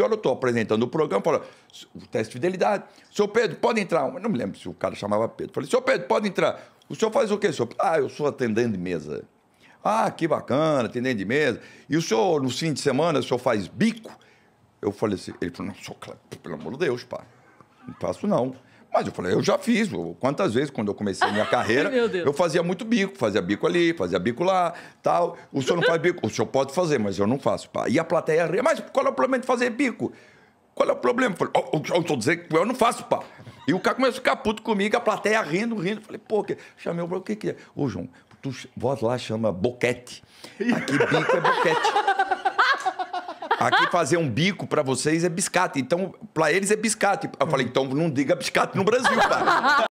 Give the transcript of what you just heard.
que hora eu estou apresentando o programa, fala, o teste de fidelidade. Seu Pedro, pode entrar. Eu não me lembro se o cara chamava Pedro. Falei, seu Pedro, pode entrar. O senhor faz o quê, senhor? Ah, eu sou atendente de mesa. Ah, que bacana, atendente de mesa. E o senhor, no fim de semana, o senhor faz bico? Eu falei assim, ele falou, não, senhor, pelo amor de Deus, pá, não faço não. Mas eu falei, eu já fiz. Quantas vezes, quando eu comecei a minha carreira, eu fazia muito bico, fazia bico ali, fazia bico lá, tal. O senhor não faz bico? O senhor pode fazer, mas eu não faço. Pá. E a plateia ria, mas qual é o problema de fazer bico? Qual é o problema? Eu falei, o oh, eu oh, estou oh, dizendo que eu não faço, pá. E o cara começou a ficar puto comigo, a plateia rindo, rindo. Eu falei, pô, que... chamei o o que que é? Ô, João, tu voz lá chama boquete. Aqui bico é boquete. Aqui fazer um bico para vocês é biscate. Então, para eles é biscate. Eu falei, então não diga biscate no Brasil, cara.